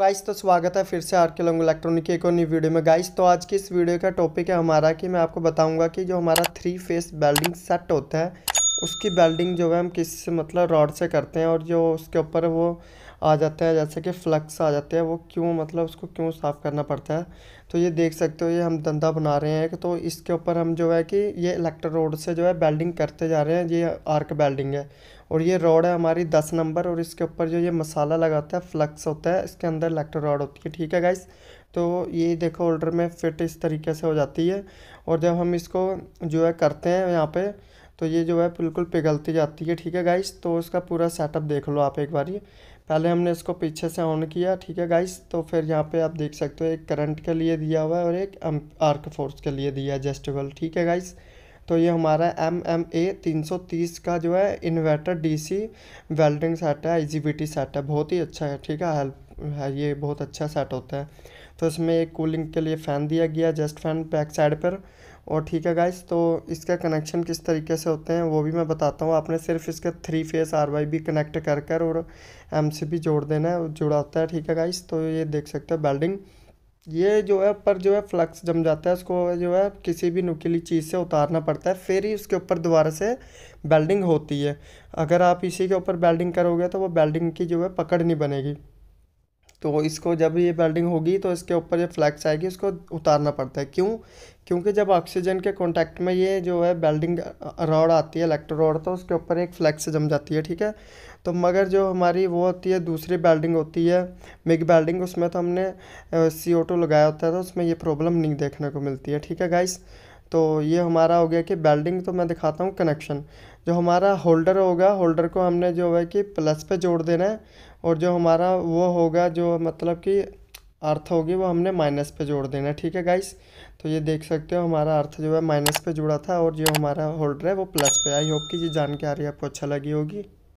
guys तो स्वागत है फिर से आर के लॉन्ग इलेक्ट्रॉनिक की एक और नई वीडियो में गाइस तो आज की इस वीडियो का टॉपिक है हमारा कि मैं आपको बताऊंगा कि जो हमारा थ्री फेस वेल्डिंग सेट होता है उसकी वेल्डिंग जो है हम किस मतलब रॉड से करते हैं और जो उसके ऊपर वो आ जाते हैं जैसे कि फ्लक्स आ जाते हैं वो क्यों मतलब उसको क्यों साफ़ करना पड़ता है तो ये देख सकते हो ये हम धंधा बना रहे हैं तो इसके ऊपर हम जो है कि ये इलेक्ट्रो रोड से जो है बेल्डिंग करते जा रहे हैं ये आर्क बेल्डिंग है और ये रोड है हमारी दस नंबर और इसके ऊपर जो ये मसाला लगाता है फ्लक्स होता है इसके अंदर इलेक्ट्रो रोड होती है ठीक है गाइस तो ये देखो होल्डर में फिट इस तरीके से हो जाती है और जब हम इसको जो है करते हैं यहाँ पर तो ये जो है बिल्कुल पिघलती जाती है ठीक है गाइस तो उसका पूरा सेटअप देख लो आप एक बार ये पहले हमने इसको पीछे से ऑन किया ठीक है गाइस तो फिर यहाँ पे आप देख सकते हो एक करंट के लिए दिया हुआ है और एक आर्क फोर्स के लिए दिया है जस्टिवल ठीक है गाइस तो ये हमारा एम एम ए तीन सौ तीस का जो है inverter D C welding set है I G B T set है बहुत ही अच्छा है ठीक है हेल्प है ये बहुत अच्छा सेट होता है तो इसमें एक कूलिंग के लिए फ़ैन दिया गया जस्ट फैन बैक साइड पर और ठीक है गाइस तो इसका कनेक्शन किस तरीके से होते हैं वो भी मैं बताता हूँ आपने सिर्फ इसका three phase R Y B connect कर कर और एम सी भी जोड़ देना है जुड़ाता है ठीक है गाइस तो ये देख सकते हो बेल्डिंग ये जो है ऊपर जो है फ्लक्स जम जाता है उसको जो है किसी भी नुकीली चीज़ से उतारना पड़ता है फिर ही उसके ऊपर दोबारा से बेल्डिंग होती है अगर आप इसी के ऊपर बेल्डिंग करोगे तो वो बेल्डिंग की जो है पकड़ नहीं बनेगी तो इसको जब ये वेल्डिंग होगी तो इसके ऊपर ये फ्लैक्स आएगी उसको उतारना पड़ता है क्यों क्योंकि जब ऑक्सीजन के कॉन्टैक्ट में ये जो है वेल्डिंग रॉड आती है इलेक्ट्रो रॉड तो उसके ऊपर एक फ्लैक्स जम जाती है ठीक है तो मगर जो हमारी वो होती है दूसरी वेल्डिंग होती है मिग वेल्डिंग उसमें तो हमने सी ओ टू लगाया होता है तो उसमें ये प्रॉब्लम नहीं देखने को मिलती है ठीक है गाइस तो ये हमारा हो गया कि बेल्डिंग तो मैं दिखाता हूँ कनेक्शन जो हमारा होल्डर होगा होल्डर को हमने जो है कि प्लस पे जोड़ देना है और जो हमारा वो होगा जो मतलब कि अर्थ होगी वो हमने माइनस पे जोड़ देना ठीक है गाइस तो ये देख सकते हो हमारा अर्थ जो है माइनस पे जुड़ा था और जो हमारा होल्डर है वो प्लस पे आई होप कि ये जान के आ रही है आपको अच्छा लगी होगी